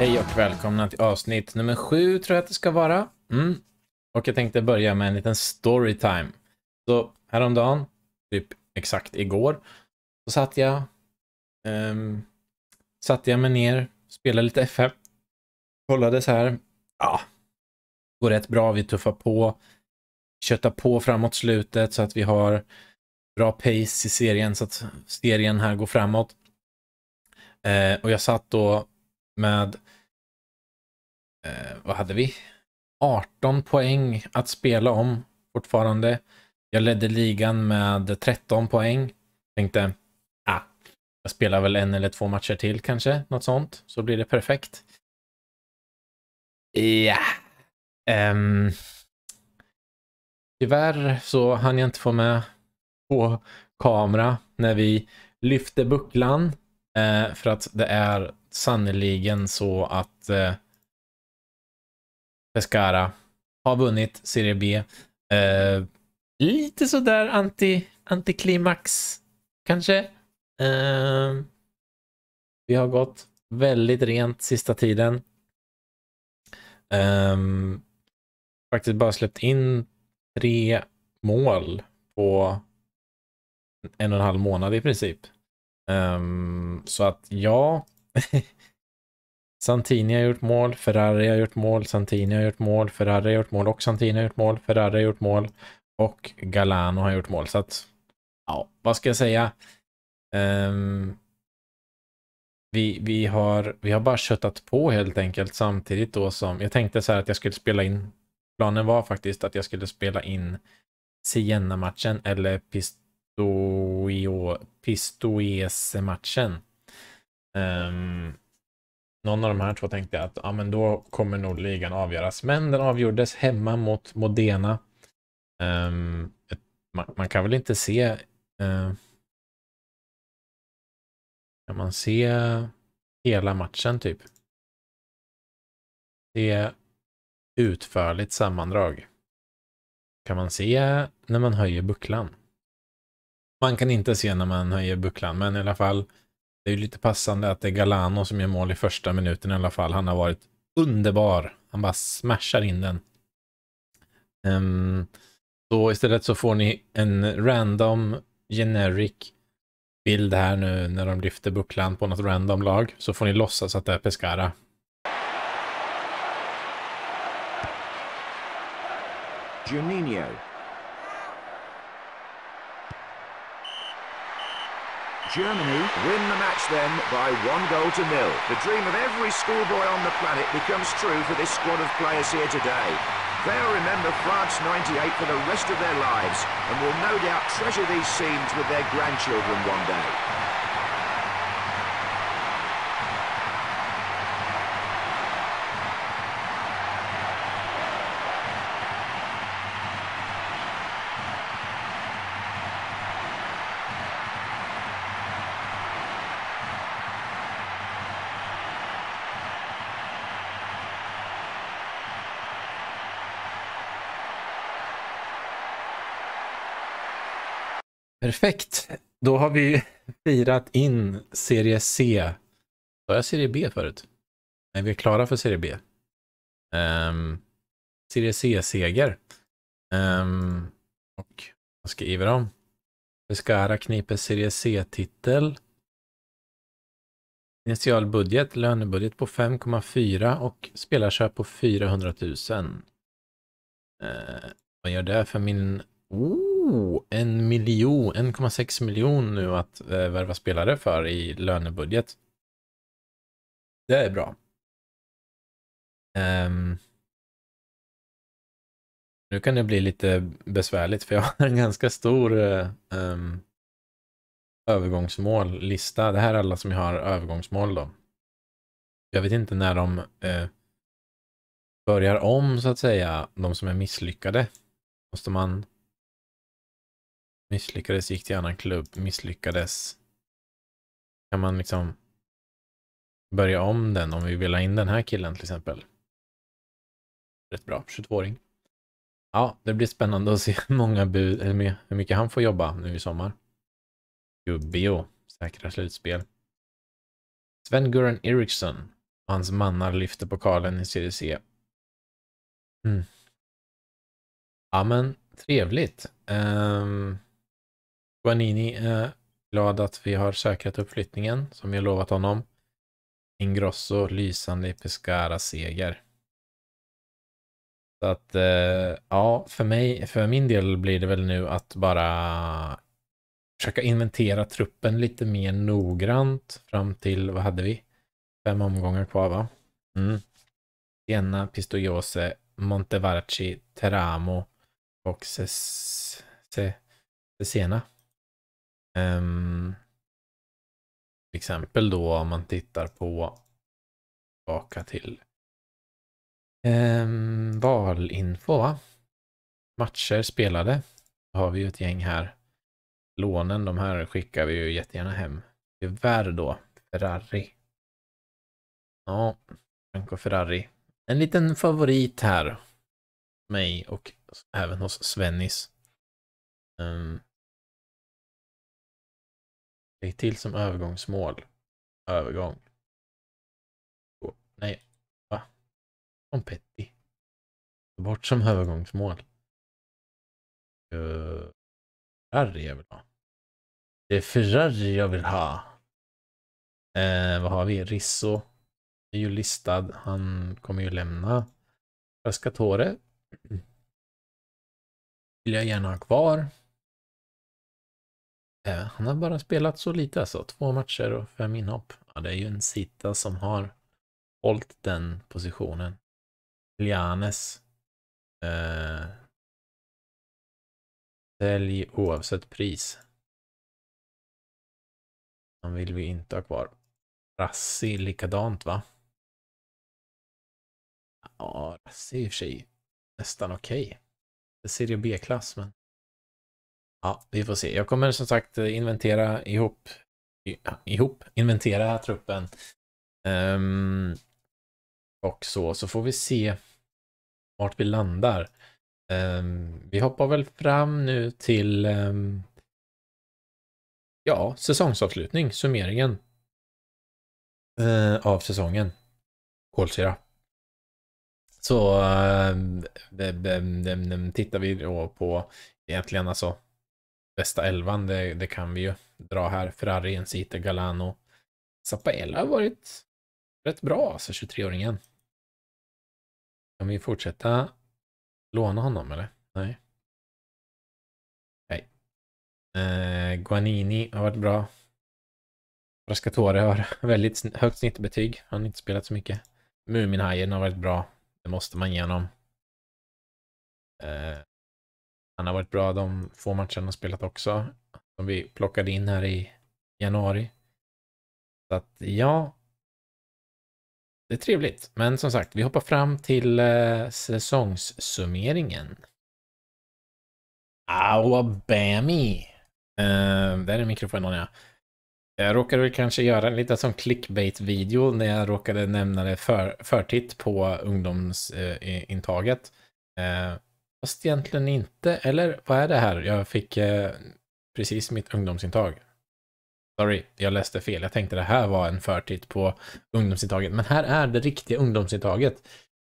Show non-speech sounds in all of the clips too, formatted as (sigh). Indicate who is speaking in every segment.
Speaker 1: Hej och välkomna till avsnitt nummer sju tror jag att det ska vara. Mm. Och jag tänkte börja med en liten storytime. Så häromdagen, typ exakt igår, så satt jag, um, satt jag mig ner, spelade lite FF. kollade så här, ja, går rätt bra, vi tuffar på, köttar på framåt slutet så att vi har bra pace i serien så att serien här går framåt. Eh, och jag satt då med eh, vad hade vi? 18 poäng att spela om fortfarande. Jag ledde ligan med 13 poäng. Tänkte, ah, jag spelar väl en eller två matcher till kanske, något sånt, så blir det perfekt. Ja. Yeah. Um, tyvärr så hann jag inte få med på kamera när vi lyfte bucklan. Eh, för att det är sannoliken så att eh, Pescara har vunnit Serie B. Eh, lite sådär anti, antiklimax kanske. Eh, vi har gått väldigt rent sista tiden. Eh, faktiskt bara släppt in tre mål på en och en halv månad i princip. Um, så att ja, (laughs) Santini har gjort mål, Ferrari har gjort mål, Santini har gjort mål, Ferrari har gjort mål och Santini har gjort mål, Ferrari har gjort mål och Galano har gjort mål. Så att, ja, vad ska jag säga? Um, vi, vi, har, vi har bara köttat på helt enkelt samtidigt då som jag tänkte så här att jag skulle spela in. Planen var faktiskt att jag skulle spela in Siena-matchen eller Pistoio, Pistoiese-matchen. Um, någon av de här två tänkte jag att ja, men då kommer nog ligan avgöras. Men den avgjordes hemma mot Modena.
Speaker 2: Um, ett, man, man, kan väl inte se... Uh, kan man se hela matchen typ? Det är utförligt sammandrag. Kan
Speaker 1: man se när man höjer bucklan? Man kan inte se när man höjer bucklan, men i alla fall det är ju lite passande att det är Galano som gör mål i första minuten i alla fall. Han har varit underbar. Han bara smashar in den. Um, så istället så får ni en random generic bild här nu när de lyfter bucklan på något random lag. Så får ni låtsas att det är Pescara. Juninho. Germany win the match then by one goal to nil. The dream of every schoolboy on the planet becomes true for this squad of players here today. They'll remember France 98 for the rest of their lives and will no doubt treasure these scenes with their grandchildren one day. Perfekt. Då har vi firat in serie C. Var jag serie B förut? Nej, vi är klara för serie B. Um, serie C-seger. Um, och vad skriver de? Pescara kniper serie C-titel. Initial budget, lönebudget på 5,4 och spelarköp på 400 000. Uh, vad gör det för min... Oh! en miljon, 1,6 miljon nu att eh, värva
Speaker 2: spelare för i lönebudget. Det är bra. Um, nu kan det bli lite besvärligt för jag har en ganska stor um, eh, ehm,
Speaker 1: övergågsmållista. Det här är alla som jag har övergångsmål då. Jag vet inte när de eh, börjar om så att säga, de som är misslyckade. Måste man Misslyckades, gick till annan klubb, misslyckades.
Speaker 2: Kan man liksom börja om den om vi vill ha in den här killen till exempel? Rätt bra, 22-åring. Ja, det blir spännande
Speaker 1: att se hur, (laughs) många bud, hur mycket han får jobba nu i sommar. Gubbio, säkra slutspel. Sven-Göran Eriksson och hans mannar lyfter pokalen i CDC. Mm. Ja men, trevligt. Um... Vanini är glad att vi har säkrat uppflyttningen som vi har lovat honom. Ingrosso lysande i Pescara-seger. Så att eh, ja, för mig, för min del blir det väl nu att bara försöka inventera truppen lite mer noggrant fram till, vad hade vi? Fem omgångar kvar va? Mm. Siena, Pistoiose, Montevarchi, Teramo och
Speaker 2: Cesena.
Speaker 1: Um,
Speaker 2: exempel då om man tittar på ...baka till um, valinfo. Va? Matcher
Speaker 1: spelade. Då har vi ju ett gäng här. Lånen, de här skickar vi ju jättegärna hem. Tyvärr då, Ferrari. Ja, Franco
Speaker 2: Ferrari. En liten favorit här. Mig och även hos Svennis. Um, Lägg till som övergångsmål. Övergång. Oh, nej, va? Kompetti. Bort som övergångsmål. Uh, Ferrari jag vill ha. Det är Ferrari jag vill ha. Eh, vad har vi? Risso är ju listad. Han kommer ju lämna Pescatore. (clears throat) Vill jag gärna ha kvar. Eh, han har bara spelat så lite alltså,
Speaker 1: två matcher och fem inhopp. Ja, det är ju en Sita som har hållit den
Speaker 2: positionen. Lianes. Eh, sälj oavsett pris. Han vill vi inte ha kvar. Rassi likadant va?
Speaker 1: Ja, Rassi i och för sig nästan okej. Okay. Det ser ju B-klass men Ja, vi får se. Jag kommer som sagt eh, inventera ihop, ihop inventera truppen. Um, och så, så får vi se vart vi landar. Um, vi hoppar väl fram nu till um, ja, säsongsavslutning, summeringen uh, av säsongen. Kolsyra. Så uh, tittar vi då på egentligen alltså bästa elvan, det, det kan vi ju dra här. Ferrari, Ensite, Galano. Zapaella har varit rätt bra, alltså 23-åringen.
Speaker 2: Kan vi fortsätta låna honom eller? Nej. Nej. Eh, Guanini har varit bra.
Speaker 1: Rascatore har (laughs) väldigt högt snittbetyg. Han har inte spelat så mycket. Muminhajen har varit bra. Det måste man ge honom. Eh, han har varit bra de få matcherna han spelat också. Som vi plockade in här i januari. Så att ja. Det är trevligt. Men som sagt, vi hoppar fram till eh, säsongssummeringen. Awabami. Eh, där är mikrofonen ja. Jag råkade väl kanske göra en liten sån clickbait-video när jag råkade nämna det för, förtitt på ungdomsintaget. Eh, Fast egentligen inte, eller vad är det här? Jag fick eh, precis mitt ungdomsintag. Sorry, jag läste fel. Jag tänkte det här var en förtitt på ungdomsintaget, men här är det riktiga ungdomsintaget.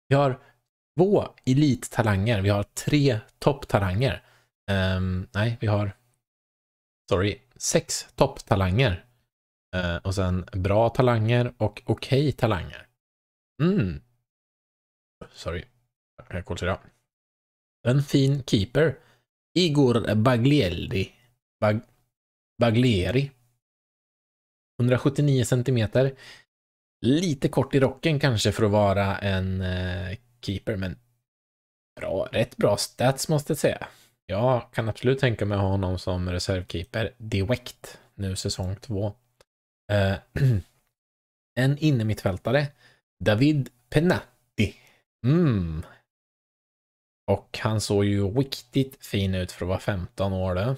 Speaker 1: Vi har två elittalanger, vi har tre topptalanger. Um, nej, vi har, sorry, sex topptalanger. Uh, och sen bra talanger och okej okay talanger. Mm.
Speaker 2: Sorry, jag kollar en fin keeper. Igor Baglieldi. Bag, Baglieri.
Speaker 1: 179 centimeter. Lite kort i rocken kanske för att vara en eh, keeper, men bra, rätt bra stats måste jag säga. Jag kan absolut tänka mig att ha honom som reservkeeper direkt nu säsong två. Eh, (clears throat) en innermittfältare, David Penatti. Mm, och han såg ju riktigt fin ut för att vara 15 år det.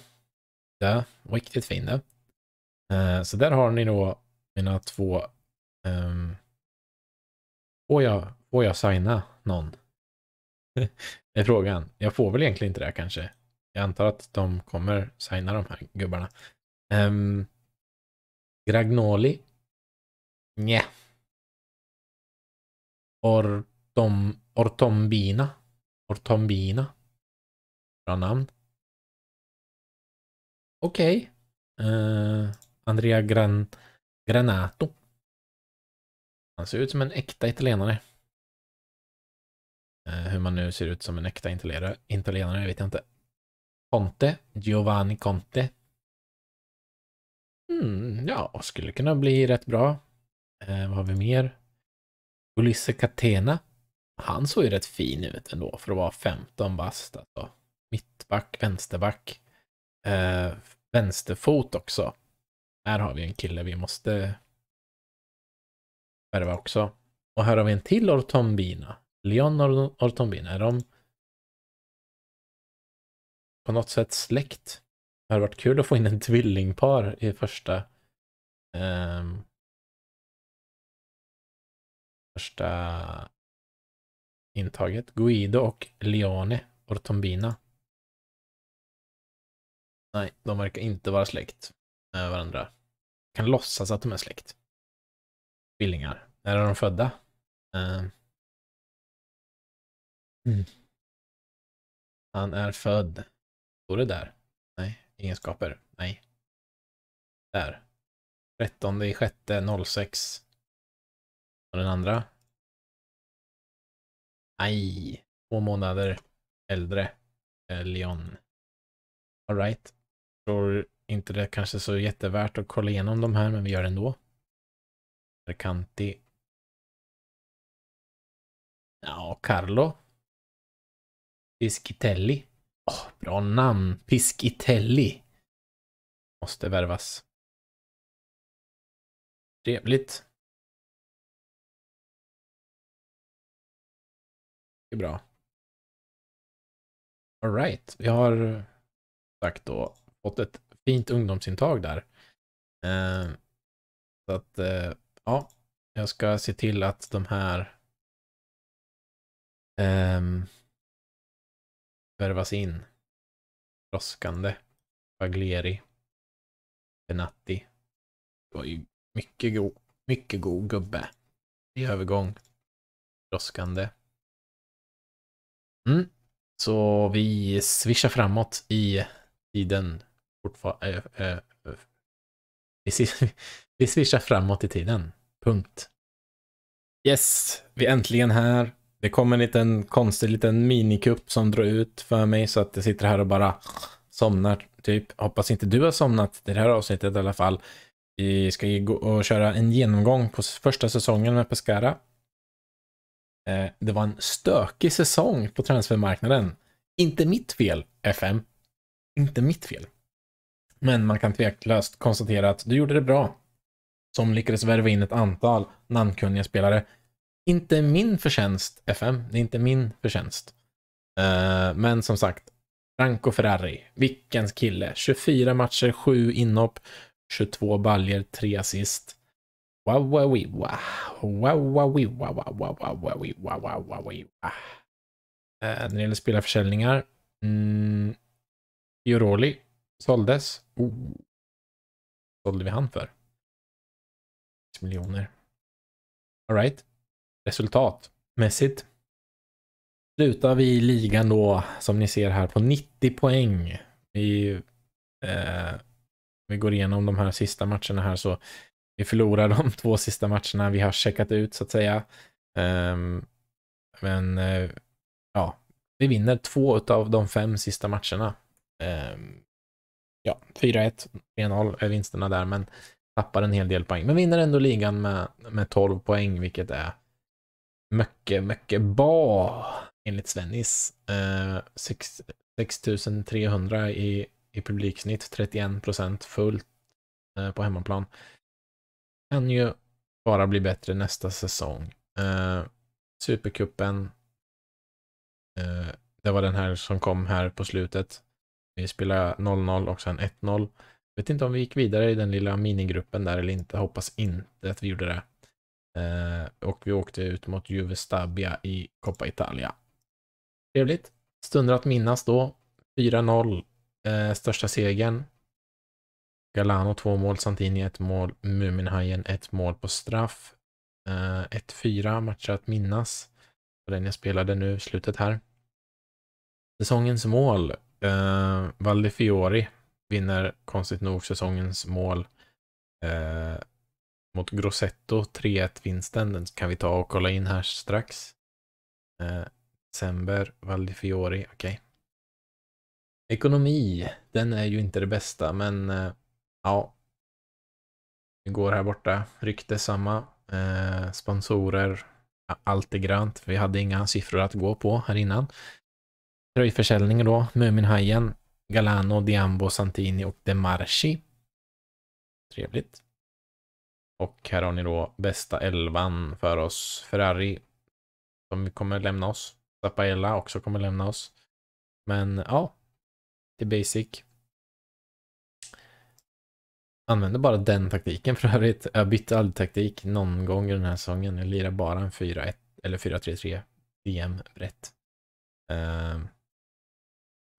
Speaker 1: det riktigt fin det. Eh, så där har ni då mina två... Um, får, jag, får jag signa någon?
Speaker 2: (laughs)
Speaker 1: är frågan. Jag får väl egentligen inte det kanske.
Speaker 2: Jag antar att de kommer signa de här gubbarna. Um, Gragnoli? Nja. Ortom, Ortombina? Ortombina. Bra namn. Okej. Okay. Uh, eh, Andrea Gran Granato. Han ser ut som en äkta italienare.
Speaker 1: Uh, hur man nu ser ut som en äkta italienare, vet jag inte. Conte, Giovanni Conte. Mm, ja, skulle kunna bli rätt bra. Eh, vad har vi mer? Ulisse Catena han såg ju rätt fin ut ändå för att vara 15 bast. Alltså. Mittback, vänsterback, eh, vänsterfot också. Här har vi en kille
Speaker 2: vi måste värva också. Och här har vi en till Ortombina. Leon Ortombina, är de på något sätt släkt? Det hade varit kul att få in en tvillingpar i första um, första intaget. Guido och Leone Ortombina. Nej, de verkar inte vara släkt med varandra. Jag kan låtsas att de är släkt. Tvillingar. När är de födda? Uh. Mm. Han är född. Står det där? Nej. Egenskaper? Nej. Där. 13 i 06. Och den andra? Aj. Två månader äldre. Eh, Leon. Alright. Tror inte det kanske så jättevärt att kolla igenom de här, men vi gör det ändå. Recanti. Ja, Carlo. Piscitelli. Oh, bra namn! Piscitelli. Måste värvas. Trevligt. mycket bra. Alright, vi har eh, sagt då fått ett fint ungdomsintag där. Eh, så att, eh, ja, jag ska se till att de här eh, värvas in. Roskande, Baglieri, Benatti. Det var ju mycket god, mycket god gubbe i övergång. Roskande. Mm.
Speaker 1: Så vi swishar framåt i tiden fortfarande. Äh, äh, vi swishar framåt i tiden. Punkt. Yes, vi är äntligen här. Det kom en liten konstig liten minikupp som drar ut för mig så att jag sitter här och bara somnar. Typ. Hoppas inte du har somnat i det här avsnittet i alla fall. Vi ska gå och köra en genomgång på första säsongen med Pescara. Eh, det var en stökig säsong på transfermarknaden. Inte mitt fel, FM. Inte mitt fel. Men man kan tveklöst konstatera att du gjorde det bra. Som lyckades värva in ett antal namnkunniga spelare. Inte min förtjänst, FM. Det är inte min förtjänst. Eh, men som sagt, Franco Ferrari. Vilken kille. 24 matcher, 7 inhopp, 22 baljer, 3 assist. Wow, wow, wow, wow, wow, wow, wow, wow, wow, wow, wow, När det gäller spelarförsäljningar. Mm.
Speaker 2: Fioroli såldes. Oh. Sålde vi han för? miljoner. Alright. Resultatmässigt
Speaker 1: slutar vi ligan då, som ni ser här, på 90 poäng. Vi, eh, vi går igenom de här sista matcherna här så vi förlorar de (laughs) två sista matcherna vi har checkat ut så att säga. Um, men uh, ja, vi vinner två av de fem sista matcherna. Um, ja, 4-1, 3-0 är vinsterna där, men tappar en hel del poäng. Men vinner ändå ligan med, med 12 poäng, vilket är mycket, mycket bra enligt Svennis. Ehm, uh, 6300 i, i publiksnitt, 31 procent fullt uh, på hemmaplan kan ju bara bli bättre nästa säsong. Eh, Supercupen. Eh, det var den här som kom här på slutet. Vi spelade 0-0 och sen 1-0. Vet inte om vi gick vidare i den lilla minigruppen där eller inte. Hoppas inte att vi gjorde det. Eh, och vi åkte ut mot Juve Stabia i Coppa Italia. Trevligt. Stunder att minnas då. 4-0. Eh, största segern. Galano två mål, Santini ett mål, Muminhajen ett mål på straff. 1-4 eh, matcher att minnas. På den jag spelade nu, slutet här. Säsongens mål. Eh, Valle Fiori vinner konstigt nog säsongens mål. Eh, mot Grossetto, 3-1 vinsten. Den kan vi ta och kolla in här strax. Eh, december, Val Fiori, okej. Okay. Ekonomi, den är ju inte det bästa, men eh, Ja. Vi går här borta. Rykte samma. Eh, sponsorer. Allt är grönt. Vi hade inga siffror att gå på här innan. Tröjförsäljning då. Muminhajen. Galano, Diambo, Santini och Demarchi. Trevligt. Och här har ni då bästa elvan för oss. Ferrari som kommer lämna oss. Zapaella också kommer lämna oss. Men ja, till basic. Använde bara den taktiken för övrigt. Jag bytte aldrig taktik någon gång i den här säsongen. Jag lirar bara en 4-1 eller 4-3-3 VM brett. Uh,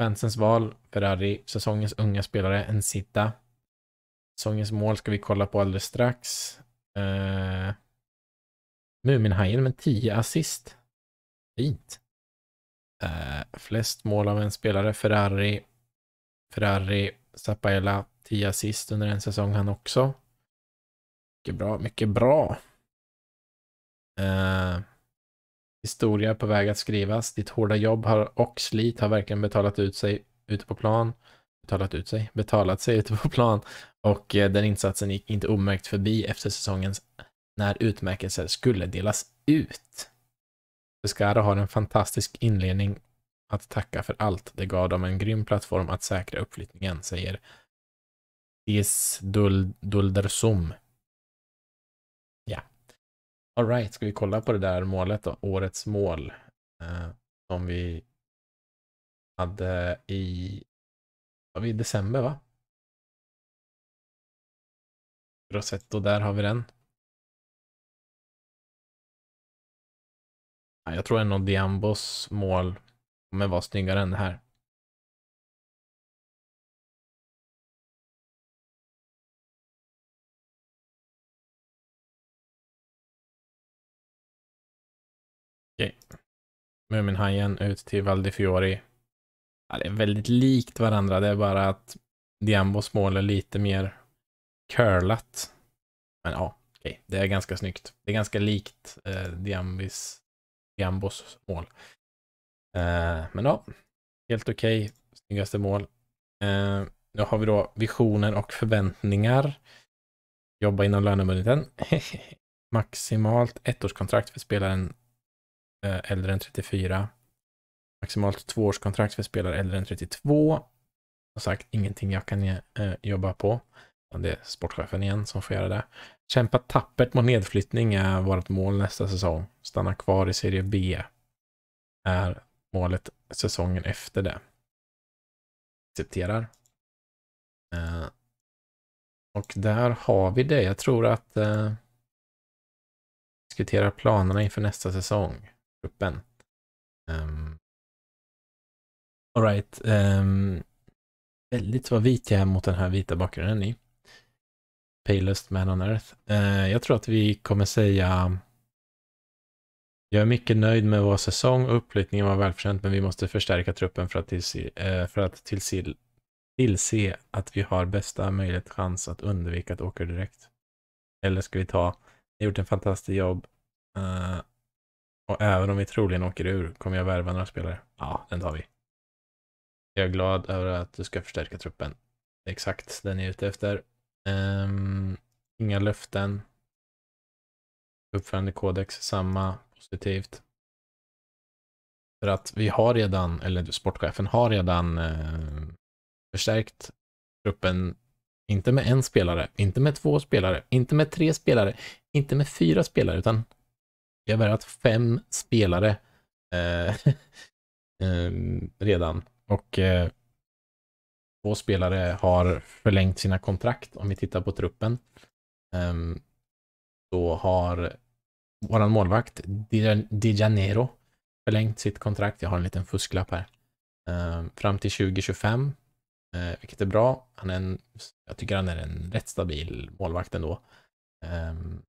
Speaker 1: fansens val, Ferrari, säsongens unga spelare, En Ensita. Säsongens mål ska vi kolla på alldeles strax. Uh, Muminhajen med 10 assist. Fint. Uh, flest mål av en spelare, Ferrari. Ferrari Zapaela 10 assist under en säsong han också. Mycket bra, mycket bra. Eh, historia på väg att skrivas. Ditt hårda jobb har, och slit har verkligen betalat ut sig ute på plan. Betalat ut sig? Betalat sig ute på plan. Och eh, den insatsen gick inte omärkt förbi efter säsongens när utmärkelser skulle delas ut. Pescara har en fantastisk inledning att tacka för allt. Det gav dem en grym plattform att säkra uppflyttningen, säger Is Dul Duldersum. Ja. Alright, ska vi kolla på det där målet då? Årets
Speaker 2: mål. Eh, som vi hade i, var vi i december va? Rosetto, där har vi den. Jag tror ändå Diambos mål kommer vara snyggare än det här. Okej. Muminhajen ut till Valdifiori. Ja, det är väldigt likt
Speaker 1: varandra, det är bara att Diambos mål är lite mer curlat. Men ja, okej, det är ganska snyggt. Det är ganska likt eh, Diambis, Diambos mål. Eh, men ja, helt okej. Okay. Snyggaste mål. Eh, nu har vi då visioner och förväntningar. Jobba inom lönebudgeten. (laughs) Maximalt ettårskontrakt för spelaren eh, äldre än 34. Maximalt tvåårskontrakt för spelare äldre än 32. Som sagt, ingenting jag kan eh, jobba på. Det är sportchefen igen som får göra det. Kämpa tappert mot nedflyttning är vårt mål nästa säsong. Stanna kvar i serie B
Speaker 2: är målet säsongen efter det. Accepterar. Eh, och där har vi det. Jag tror att eh, diskuterar planerna inför nästa säsong. Gruppen. Um, right. Um,
Speaker 1: väldigt vad vit jag är mot den här vita bakgrunden i. Palest Man on Earth. Uh, jag tror att vi kommer säga jag är mycket nöjd med vår säsong och uppflyttningen var välförtjänt men vi måste förstärka truppen för att tillse, eh, för att tillse, tillse att vi har bästa möjlighet chans att undvika att åka direkt. Eller ska vi ta, ni har gjort en fantastisk jobb eh, och även om vi troligen åker ur kommer jag värva några spelare. Ja, den tar vi. Jag är glad över att du ska förstärka truppen. exakt den jag är ute efter. Um, inga löften. Uppförande kodex samma positivt. För att vi har redan, eller sportchefen har redan eh, förstärkt gruppen, inte med en spelare, inte med två spelare, inte med tre spelare, inte med fyra spelare, utan vi har värvat fem spelare eh, (laughs) eh, redan. Och eh, två spelare har förlängt sina kontrakt om vi tittar på truppen. Ehm, då har våran målvakt Di Janeiro förlängt sitt kontrakt. Jag har en liten fusklapp här. Ehm, fram till 2025, eh, vilket är bra. Han är en, jag tycker han är en rätt stabil målvakt ändå. Ehm,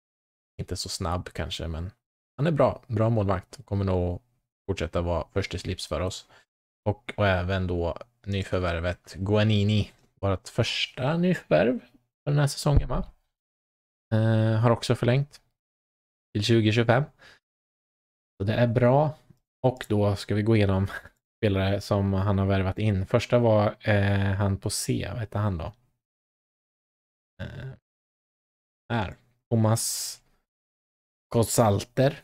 Speaker 1: inte så snabb kanske, men han är bra. Bra målvakt. Kommer nog fortsätta vara först i slips för oss. Och, och även då nyförvärvet Guanini, vårt första nyförvärv för den här säsongen. Va? Eh, har också förlängt till 2025. Så det är bra. Och då ska vi gå igenom (laughs) spelare som han har värvat in. Första var
Speaker 2: eh, han på C, vad hette han då? Eh, här. Thomas Kosalter.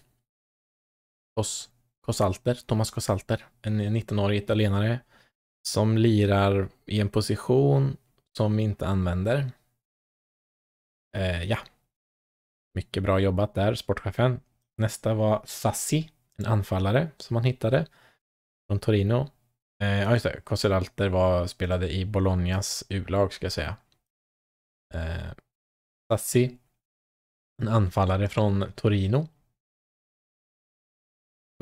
Speaker 2: Kos,
Speaker 1: Kosalter, Thomas Kosalter. En 19-årig italienare som lirar i en position som vi inte använder. Eh, ja, mycket bra jobbat där, sportchefen. Nästa var Sassi, en anfallare som han hittade från Torino. Eh, ja, just det. Koseralter var, spelade
Speaker 2: i Bolognas U-lag, ska jag säga. Eh, Sassi, en anfallare från Torino.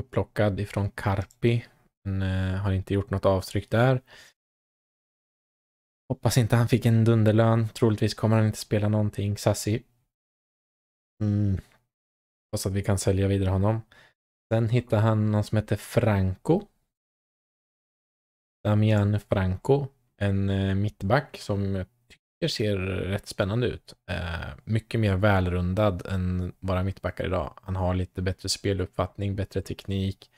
Speaker 1: Upplockad ifrån Carpi, men eh, har inte gjort något avtryck där. Hoppas inte han fick en dunderlön. Troligtvis kommer han inte spela någonting. Sassi Mm. Fast att vi kan sälja vidare honom. Sen hittade han någon som heter Franco. Damian Franco. En eh, mittback som jag tycker ser rätt spännande ut. Eh, mycket mer välrundad än våra mittbackar idag. Han har lite bättre speluppfattning, bättre teknik,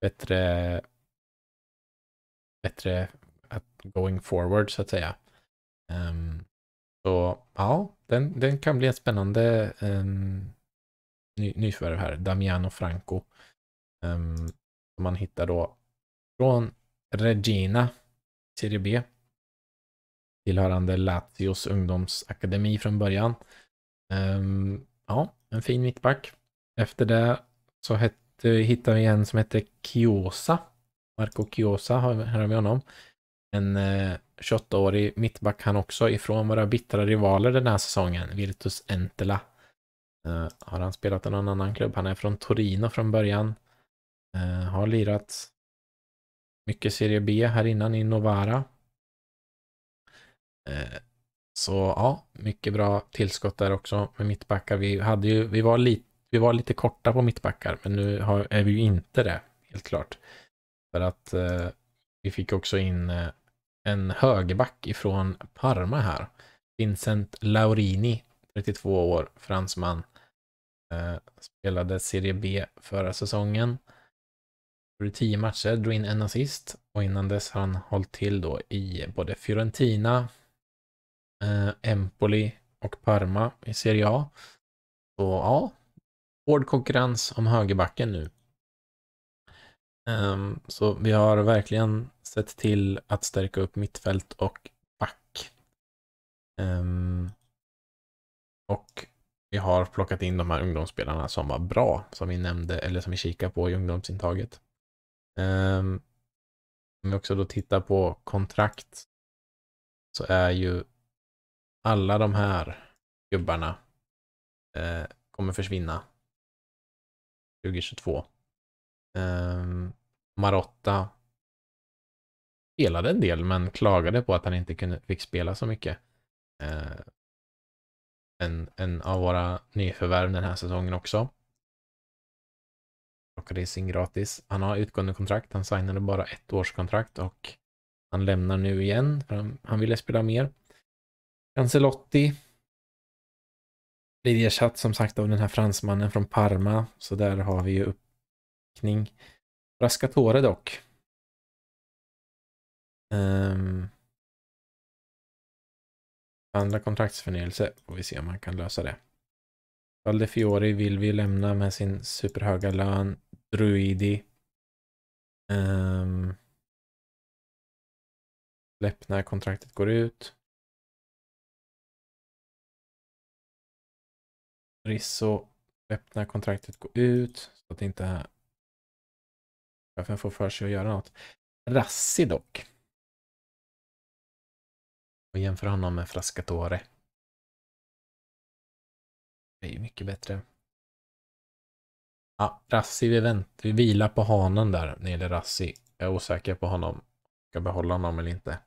Speaker 1: bättre bättre going forward så att säga. Um, så ja, den, den kan bli en spännande um, ny, nyförvärv här. Damiano Franco. Um, som man hittar då från Regina, Serie B. Tillhörande Latios ungdomsakademi från början. Um, ja, en fin mittback. Efter det så hette, hittade vi en som heter Kiosa. Marco Kiosa har, har vi honom. En eh, 28-årig mittback han också ifrån våra bittra rivaler den här säsongen, Virtus Entela. Uh, har han spelat i någon annan klubb? Han är från Torino från början. Uh, har lirat mycket Serie B här innan i Novara. Uh, så ja, mycket bra tillskott där också med mittbackar. Vi, hade ju, vi, var, li, vi var lite korta på mittbackar, men nu har, är vi ju inte det, helt klart. För att vi fick också in en högerback ifrån Parma här. Vincent Laurini, 32 år, fransman. Eh, spelade Serie B förra säsongen. Gjorde 10 matcher, drog in en assist och innan dess har han hållit till då i både Fiorentina, eh, Empoli och Parma i Serie A. Så ja, hård konkurrens om högerbacken nu Um, så vi har verkligen sett till att stärka upp mittfält och back. Um, och vi har plockat in de här ungdomsspelarna som var bra, som vi nämnde eller som vi kikar på i ungdomsintaget. Um, om vi också då tittar på kontrakt
Speaker 2: så är ju alla de här gubbarna eh, kommer försvinna 2022. Um, Marotta spelade en del men klagade
Speaker 1: på att han inte kunde, fick spela så mycket. Uh, en, en av våra nyförvärv den här säsongen också. Plockades in gratis. Han har utgående kontrakt. Han signade bara ett årskontrakt och han lämnar nu igen för han, han ville spela mer. Cancelotti blir ersatt som sagt av den här fransmannen från Parma. Så där har vi ju upp förpackning.
Speaker 2: Raskatore dock. Um, andra kontraktsförnyelse får vi se om man kan lösa det.
Speaker 1: Fiori vill vi lämna med sin superhöga lön. Druidi.
Speaker 2: Um, ehm. släpp när kontraktet går ut. Risso, släpp när kontraktet går ut så att det inte varför jag får för sig att göra något. Rassi dock. Och jämför honom med Frascatore. Det är ju mycket bättre. Ja, Rassi, vi, vänt, vi vilar på
Speaker 1: hanen där när det gäller Rassi. Jag är osäker på honom. Ska behålla honom eller inte.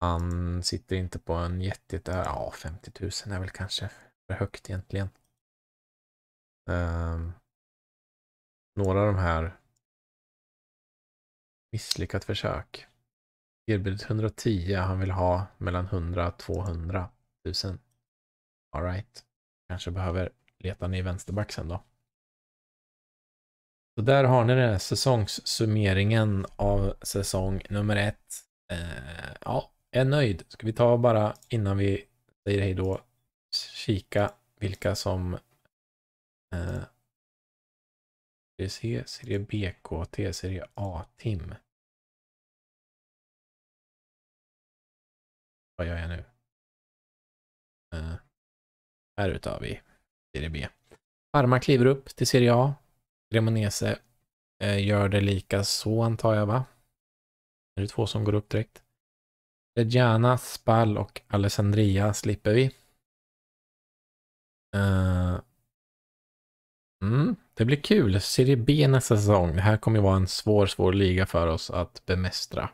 Speaker 1: Han sitter inte på en jätte... Ja, 50 000 är väl kanske för högt
Speaker 2: egentligen. Um, några av de här Misslyckat försök. Erbjudet 110,
Speaker 1: han vill ha mellan 100 och 200 000. Alright. Kanske behöver leta ner vänsterback sen då. Så där har ni den här säsongssummeringen av säsong nummer ett. Eh, ja, är nöjd. Ska vi ta bara innan vi säger hej då, kika vilka
Speaker 2: som eh, Serie C, Serie BK, T-Serie A, TIM. Vad gör jag nu? Uh, här tar vi Serie B. Parma kliver upp till Serie A. Cremonese uh,
Speaker 1: gör det lika så antar jag va? Det är det två som går upp direkt? Reggiana, Spall och Alessandria slipper vi. Uh, mm, det blir kul. Serie B nästa säsong. Det här kommer ju vara en svår, svår liga för oss att bemästra.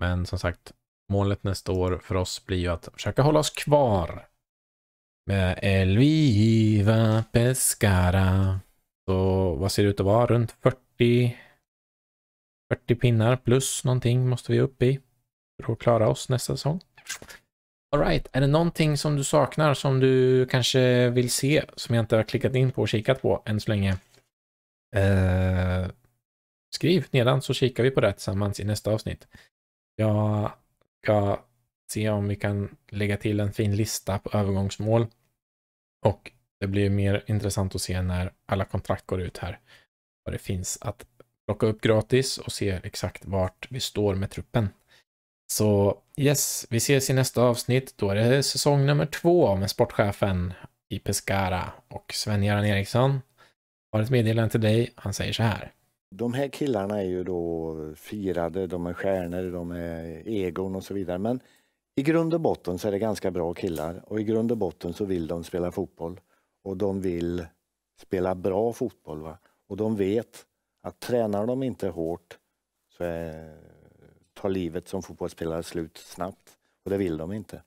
Speaker 1: Men som sagt, målet nästa år för oss blir ju att försöka hålla oss kvar. Med Elviva Pescara. Så vad ser det ut att vara? Runt 40 40 pinnar plus någonting måste vi upp i för att klara oss nästa säsong. Alright, är det någonting som du saknar som du kanske vill se som jag inte har klickat in på och kikat på än så länge? Eh, skriv nedan så kikar vi på det tillsammans i nästa avsnitt. Jag ska se om vi kan lägga till en fin lista på övergångsmål. Och det blir mer intressant att se när alla kontrakt går ut här. Vad det finns att plocka upp gratis och se exakt vart vi står med truppen. Så yes, vi ses i nästa avsnitt. Då är det säsong nummer två med sportchefen i Pescara och Sven-Göran Eriksson har ett meddelande till dig. Han säger så här. De här killarna är ju då firade, de är stjärnor, de är egon och så vidare. Men i grund och botten så är det ganska bra killar och i grund och botten så vill de spela fotboll. Och de vill spela bra fotboll. Va? Och de vet att tränar de inte hårt så är, tar livet som fotbollsspelare slut snabbt. Och det vill de inte.